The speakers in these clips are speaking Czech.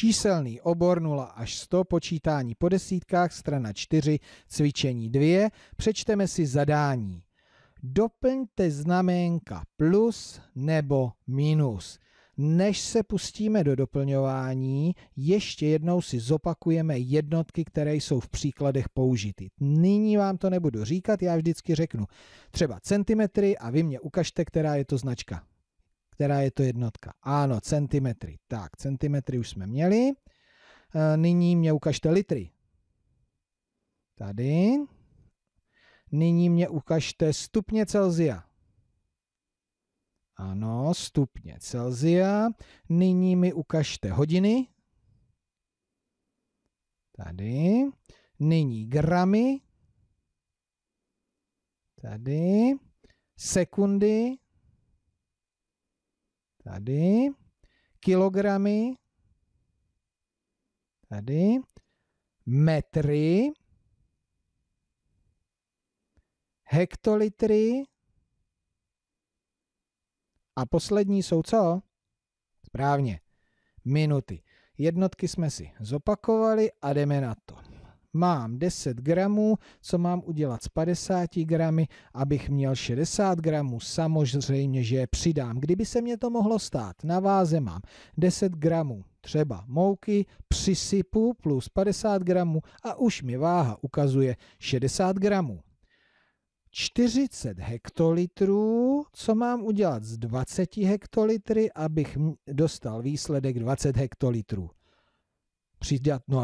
Číselný obor 0 až 100, počítání po desítkách, strana 4, cvičení 2. Přečteme si zadání. Doplňte znaménka plus nebo minus. Než se pustíme do doplňování, ještě jednou si zopakujeme jednotky, které jsou v příkladech použity. Nyní vám to nebudu říkat, já vždycky řeknu třeba centimetry a vy mě ukažte, která je to značka která je to jednotka. Ano, centimetry. Tak, centimetry už jsme měli. Eh, nyní mě ukažte litry. Tady. Nyní mě ukažte stupně Celzia. Ano, stupně Celzia. Nyní mi ukažte hodiny. Tady. Nyní gramy. Tady. Sekundy tady, kilogramy, tady, metry, hektolitry a poslední jsou co? Správně, minuty. Jednotky jsme si zopakovali a jdeme na to mám 10 gramů, co mám udělat s 50 gramy, abych měl 60 gramů, samozřejmě, že je přidám. Kdyby se mě to mohlo stát, na váze mám 10 gramů třeba mouky, přisypu plus 50 gramů a už mi váha ukazuje 60 gramů. 40 hektolitrů, co mám udělat z 20 hektolitry, abych dostal výsledek 20 hektolitrů. Přidat, no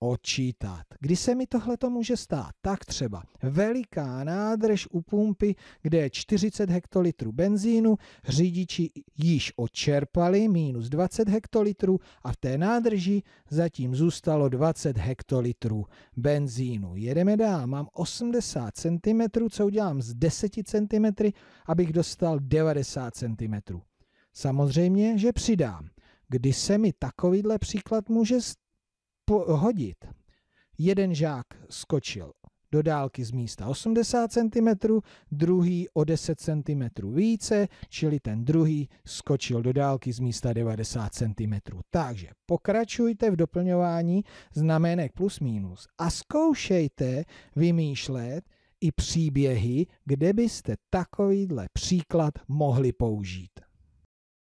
očítat. Kdy se mi tohle to může stát? Tak třeba veliká nádrž u pumpy, kde je 40 hektolitrů benzínu, řidiči již odčerpali minus 20 hektolitrů a v té nádrži zatím zůstalo 20 hektolitrů benzínu. Jedeme dál, mám 80 cm, co udělám z 10 cm, abych dostal 90 cm. Samozřejmě, že přidám. Kdy se mi takovýhle příklad může hodit. Jeden žák skočil do dálky z místa 80 cm, druhý o 10 cm více, čili ten druhý skočil do dálky z místa 90 cm. Takže pokračujte v doplňování znamenek plus minus a zkoušejte vymýšlet i příběhy, kde byste takovýhle příklad mohli použít.